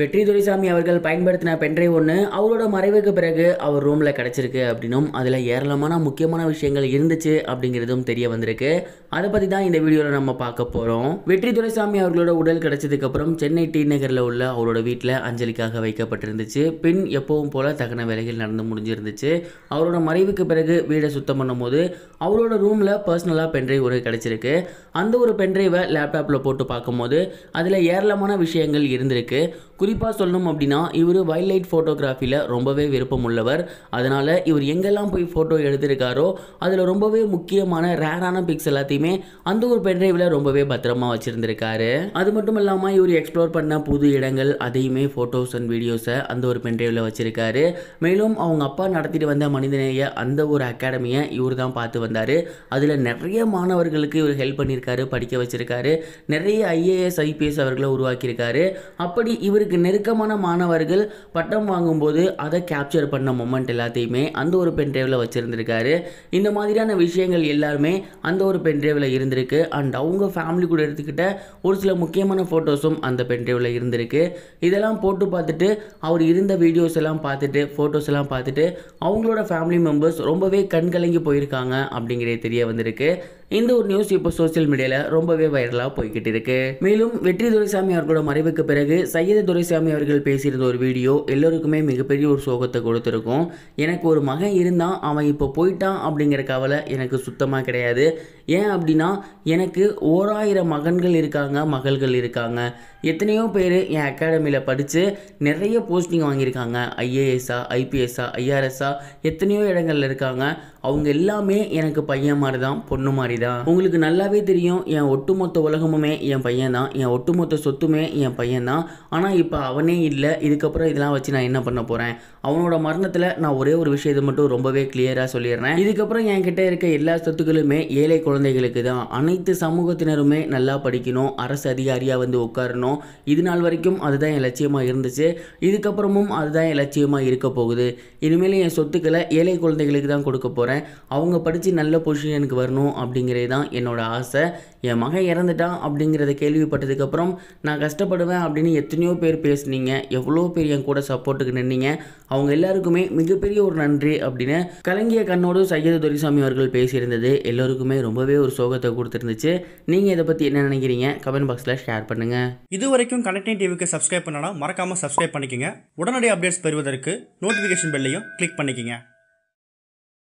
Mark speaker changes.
Speaker 1: வெற்றி துரைசாமி அவர்கள் பயன்படுத்தின பென்ட்ரைவ் ஒன்று அவரோட மறைவுக்கு பிறகு அவர் ரூமில் கிடச்சிருக்கு அப்படின்னும் அதில் ஏராளமான முக்கியமான விஷயங்கள் இருந்துச்சு அப்படிங்கிறதும் தெரிய வந்திருக்கு அதை பற்றி தான் இந்த வீடியோவில் நம்ம பார்க்க போகிறோம் வெற்றி துரைசாமி அவர்களோட உடல் கிடச்சதுக்கப்புறம் சென்னை டி நகரில் உள்ள அவரோட வீட்டில் அஞ்சலிக்காக வைக்கப்பட்டிருந்துச்சு பின் எப்பவும் போல் தகன வேலைகள் நடந்து முடிஞ்சிருந்துச்சு அவரோட மறைவுக்கு பிறகு வீடை சுத்தம் பண்ணும்போது அவரோட ரூமில் பர்சனலாக பென்ட்ரைவ் ஒரு கிடச்சிருக்கு அந்த ஒரு பென்ட்ரைவை லேப்டாப்பில் போட்டு பார்க்கும்போது அதில் ஏராளமான விஷயங்கள் இருந்திருக்கு குறிப்பாக சொல்லணும் அப்படின்னா இவர் வைல்ட் லைட் ஃபோட்டோகிராஃபியில் ரொம்பவே விருப்பம் உள்ளவர் அதனால் இவர் எங்கெல்லாம் போய் ஃபோட்டோ எடுத்திருக்காரோ அதில் ரொம்பவே முக்கியமான ரேரான பிக்ஸ் எல்லாத்தையுமே அந்த ஒரு பென்ட்ரைவில் ரொம்பவே பத்திரமா வச்சுருந்துருக்காரு அது மட்டும் இல்லாமல் இவர் எக்ஸ்ப்ளோர் பண்ண புது இடங்கள் அதையுமே ஃபோட்டோஸ் அண்ட் வீடியோஸை அந்த ஒரு பென்ட்ரைவில் வச்சுருக்காரு மேலும் அவங்க அப்பா நடத்திட்டு வந்த மனிதநேய அந்த ஒரு அகாடமியை இவர் தான் பார்த்து வந்தார் அதில் நிறைய மாணவர்களுக்கு இவர் ஹெல்ப் பண்ணியிருக்காரு படிக்க வச்சுருக்காரு நிறைய ஐஏஎஸ் ஐபிஎஸ் அவர்களை உருவாக்கியிருக்காரு அப்படி இவருக்கு உங்களுக்கு நெருக்கமான மாணவர்கள் பட்டம் வாங்கும்போது அதை கேப்சர் பண்ண மொமெண்ட் எல்லாத்தையுமே அந்த ஒரு பென் ட்ரைவில் வச்சுருந்துருக்காரு இந்த மாதிரியான விஷயங்கள் எல்லாருமே அந்த ஒரு பென் ட்ரைவில் இருந்திருக்கு அண்ட் அவங்க ஃபேமிலி கூட எடுத்துக்கிட்ட ஒரு சில முக்கியமான ஃபோட்டோஸும் அந்த பென் ட்ரைவில் இருந்திருக்கு இதெல்லாம் போட்டு பார்த்துட்டு அவர் இருந்த வீடியோஸ் எல்லாம் பார்த்துட்டு ஃபோட்டோஸ் எல்லாம் பார்த்துட்டு அவங்களோட ஃபேமிலி மெம்பர்ஸ் ரொம்பவே கண்கலங்கி போயிருக்காங்க அப்படிங்கிறது தெரிய வந்திருக்கு இந்த ஒரு நியூஸ் இப்போ சோசியல் மீடியாவில் ரொம்பவே வைரலாக போய்கிட்டு இருக்கு மேலும் வெற்றி துரைசாமி அவர்களோட மறைவுக்கு பிறகு சையது துரைசாமி அவர்கள் பேசியிருந்த ஒரு வீடியோ எல்லோருக்குமே மிகப்பெரிய ஒரு சோகத்தை கொடுத்துருக்கும் எனக்கு ஒரு மகன் இருந்தால் அவன் இப்போ போயிட்டான் அப்படிங்கிற கவலை எனக்கு சுத்தமாக கிடையாது ஏன் அப்படின்னா எனக்கு ஓராயிரம் மகன்கள் இருக்காங்க மகள்கள் இருக்காங்க எத்தனையோ பேர் என் அகாடமியில் படித்து நிறைய போஸ்டிங் வாங்கியிருக்காங்க ஐஏஎஸ்ஸா ஐபிஎஸ்ஸா ஐஆர்எஸ்ஸா எத்தனையோ இடங்கள்ல இருக்காங்க அவங்க எல்லாமே எனக்கு பையன் மாதிரி தான் பொண்ணு மாதிரி மாதிரிதான் உங்களுக்கு நல்லாவே தெரியும் என் ஒட்டுமொத்த உலகமுமே என் பையன் தான் என் ஒட்டுமொத்த சொத்துமே என் பையன் தான் ஆனால் இப்போ அவனே இல்லை இதுக்கப்புறம் இதெல்லாம் வச்சு நான் என்ன பண்ண போகிறேன் அவனோட மரணத்தில் நான் ஒரே ஒரு விஷயத்தை மட்டும் ரொம்பவே கிளியராக சொல்லிடுறேன் இதுக்கப்புறம் என் கிட்டே இருக்க எல்லா சொத்துக்களுமே ஏழை குழந்தைகளுக்கு தான் அனைத்து சமூகத்தினருமே நல்லா படிக்கணும் அரசு அதிகாரியாக வந்து உட்காரணும் இது நாள் வரைக்கும் அதுதான் என் லட்சியமாக இருந்துச்சு இதுக்கப்புறமும் அதுதான் என் லட்சியமாக இருக்க போகுது இனிமேல் என் சொத்துக்களை ஏழை குழந்தைகளுக்கு தான் கொடுக்க போகிறேன் அவங்க படித்து நல்ல பொசிஷனுக்கு வரணும் அப்படிங்கிற அப்படிங்கிறது தான் என்னோடய ஆசை என் மகன் இறந்துட்டான் அப்படிங்கிறத கேள்விப்பட்டதுக்கப்புறம் நான் கஷ்டப்படுவேன் அப்படின்னு எத்தனையோ பேர் பேசுனீங்க எவ்வளோ பேர் என் கூட சப்போர்ட்டுக்கு நின்னீங்க அவங்க எல்லாருக்குமே மிகப்பெரிய ஒரு நன்றி அப்படின்னு கலங்கிய கண்ணோடு சையது துரைசாமி அவர்கள் பேசியிருந்தது எல்லோருக்குமே ரொம்பவே ஒரு சோகத்தை கொடுத்துருந்துச்சு நீங்கள் இதை பற்றி என்ன நினைக்கிறீங்க கமெண்ட் பாக்ஸில் ஷேர் பண்ணுங்கள் இது வரைக்கும் கனெக்டிங் டிவிக்கு சப்ஸ்கிரைப் பண்ணனா மறக்காமல் சப்ஸ்கிரைப் பண்ணிக்கோங்க உடனடி அப்டேட்ஸ் பெறுவதற்கு நோட்டிஃபிகேஷன் பெல்லையும் கிளிக் பண்ணிக்கோங்க